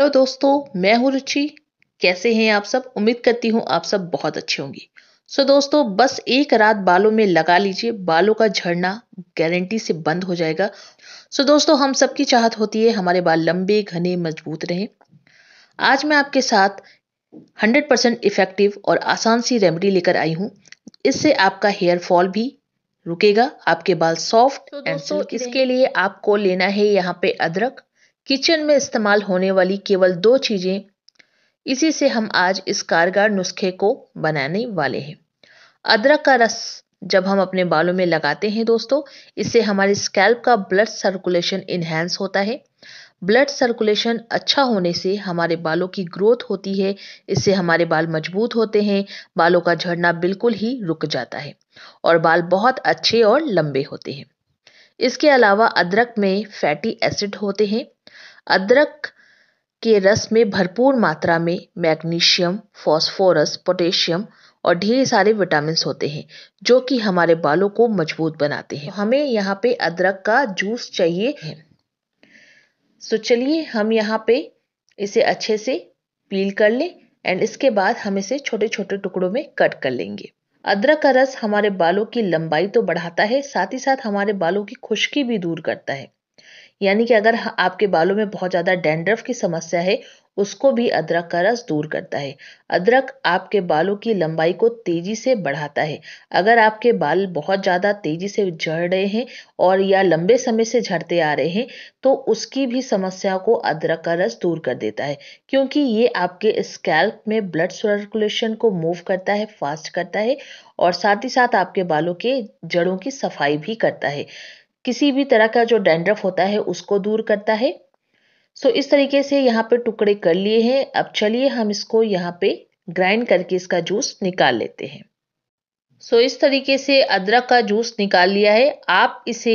hello दोस्तों मैं हूँ रुचि कैसे हैं आप सब उम्मीद करती हूँ आप सब बहुत अच्छे होंगे सो दोस्तों बस एक रात बालों में लगा लीजिए बालों का झड़ना गारंटी से बंद हो जाएगा सो दोस्तों हम सबकी चाहत होती है हमारे बाल लंबे घने मजबूत रहें आज मैं आपके साथ 100% इफेक्टिव और आसान सी रेमेडी लेकर आई हूँ इससे आपका हेयर फॉल भी रुकेगा आपके बाल सॉफ्ट एंड इसके लिए आपको लेना है यहाँ पे अदरक किचन में इस्तेमाल होने वाली केवल दो चीज़ें इसी से हम आज इस कारगर नुस्खे को बनाने वाले हैं अदरक का रस जब हम अपने बालों में लगाते हैं दोस्तों इससे हमारे स्कैल्प का ब्लड सर्कुलेशन इन्हेंस होता है ब्लड सर्कुलेशन अच्छा होने से हमारे बालों की ग्रोथ होती है इससे हमारे बाल मजबूत होते हैं बालों का झड़ना बिल्कुल ही रुक जाता है और बाल बहुत अच्छे और लंबे होते हैं इसके अलावा अदरक में फैटी एसिड होते हैं अदरक के रस में भरपूर मात्रा में मैग्नीशियम फॉस्फोरस पोटेशियम और ढेर सारे विटामिन होते हैं जो कि हमारे बालों को मजबूत बनाते हैं तो हमें यहाँ पे अदरक का जूस चाहिए है सो चलिए हम यहाँ पे इसे अच्छे से पील कर लें एंड इसके बाद हम इसे छोटे छोटे टुकड़ों में कट कर लेंगे अदरक का रस हमारे बालों की लंबाई तो बढ़ाता है साथ ही साथ हमारे बालों की खुश्की भी दूर करता है यानी कि अगर आपके बालों में बहुत ज़्यादा डेंड्रफ की समस्या है उसको भी अदरक का रस दूर करता है अदरक आपके बालों की लंबाई को तेज़ी से बढ़ाता है अगर आपके बाल बहुत ज़्यादा तेज़ी से झड़ रहे हैं और या लंबे समय से झड़ते आ रहे हैं तो उसकी भी समस्या को अदरक का रस दूर कर देता है क्योंकि ये आपके स्कैल्प में ब्लड सर्कुलेशन को मूव करता है फास्ट करता है और साथ ही साथ आपके बालों के जड़ों की सफाई भी करता है किसी भी तरह का जो डेंड्रफ होता है उसको दूर करता है सो so, इस तरीके से यहाँ पे टुकड़े कर लिए हैं अब चलिए हम इसको यहाँ पे ग्राइंड करके इसका जूस निकाल लेते हैं सो so, इस तरीके से अदरक का जूस निकाल लिया है आप इसे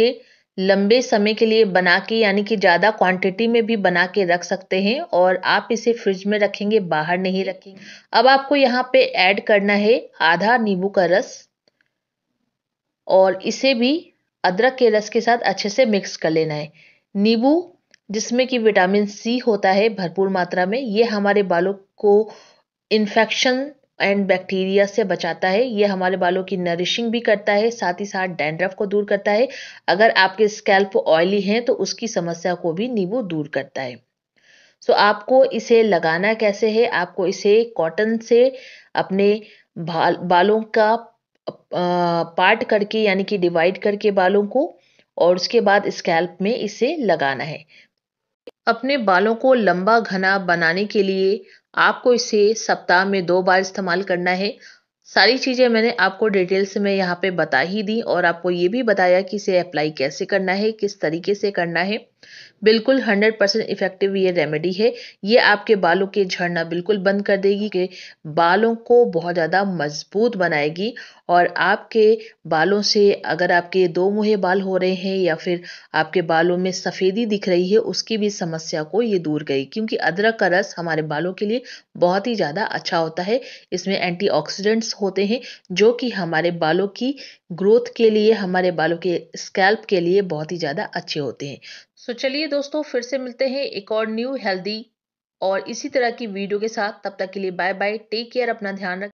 लंबे समय के लिए बना के यानी कि ज़्यादा क्वांटिटी में भी बना के रख सकते हैं और आप इसे फ्रिज में रखेंगे बाहर नहीं रखेंगे अब आपको यहाँ पे ऐड करना है आधा नींबू का रस और इसे भी अदरक के रस के साथ अच्छे से मिक्स कर लेना है नींबू जिसमें कि विटामिन सी होता है भरपूर मात्रा में ये हमारे बालों को इन्फेक्शन एंड बैक्टीरिया से बचाता है ये हमारे बालों की नरिशिंग भी करता है साथ ही साथ डैंड्रफ को दूर करता है अगर आपके स्कैल्प ऑयली हैं तो उसकी समस्या को भी नींबू दूर करता है सो so, आपको इसे लगाना कैसे है आपको इसे कॉटन से अपने बालों का पार्ट करके यानी कि डिवाइड करके बालों को और उसके बाद स्कैल्प में इसे लगाना है अपने बालों को लंबा घना बनाने के लिए आपको इसे सप्ताह में दो बार इस्तेमाल करना है सारी चीज़ें मैंने आपको डिटेल्स में यहाँ पे बता ही दी और आपको ये भी बताया कि इसे अप्लाई कैसे करना है किस तरीके से करना है बिल्कुल 100 परसेंट इफेक्टिव ये रेमेडी है ये आपके बालों के झड़ना बिल्कुल बंद कर देगी के बालों को बहुत ज़्यादा मजबूत बनाएगी और आपके बालों से अगर आपके दो मुहे बाल हो रहे हैं या फिर आपके बालों में सफ़ेदी दिख रही है उसकी भी समस्या को ये दूर गई क्योंकि अदरक का रस हमारे बालों के लिए बहुत ही ज़्यादा अच्छा होता है इसमें एंटी होते हैं जो कि हमारे बालों की ग्रोथ के लिए हमारे बालों के स्कैल्प के लिए बहुत ही ज़्यादा अच्छे होते हैं सो so, चलिए दोस्तों फिर से मिलते हैं एक और न्यू हेल्दी और इसी तरह की वीडियो के साथ तब तक के लिए बाय बाय टेक केयर अपना ध्यान रख